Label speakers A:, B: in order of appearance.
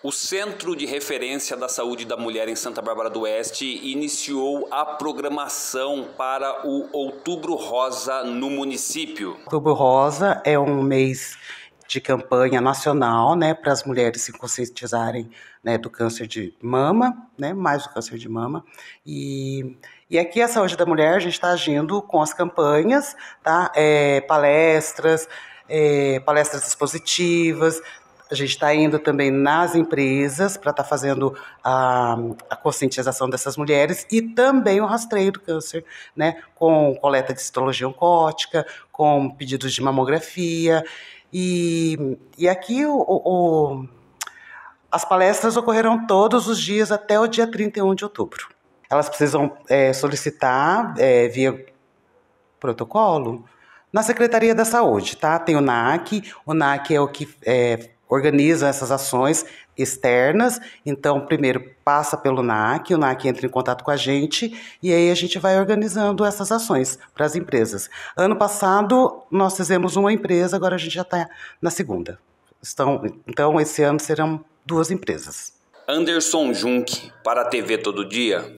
A: O Centro de Referência da Saúde da Mulher em Santa Bárbara do Oeste iniciou a programação para o Outubro Rosa no município.
B: Outubro Rosa é um mês de campanha nacional, né, para as mulheres se conscientizarem, né, do câncer de mama, né, mais do câncer de mama. E, e aqui a saúde da mulher a gente está agindo com as campanhas, tá, é, palestras, é, palestras expositivas, a gente está indo também nas empresas para estar tá fazendo a, a, conscientização dessas mulheres e também o rastreio do câncer, né? Com coleta de citologia oncótica, com pedidos de mamografia. E, e aqui o, o, as palestras ocorrerão todos os dias até o dia 31 de outubro. Elas precisam é, solicitar é, via protocolo na Secretaria da Saúde, tá? Tem o NAC, o NAC é o que é, organizam essas ações externas. Então, primeiro passa pelo NAC, o NAC entra em contato com a gente e aí a gente vai organizando essas ações para as empresas. Ano passado nós fizemos uma empresa, agora a gente já está na segunda. Estão, então, esse ano serão duas empresas.
A: Anderson Junk, para a TV Todo Dia.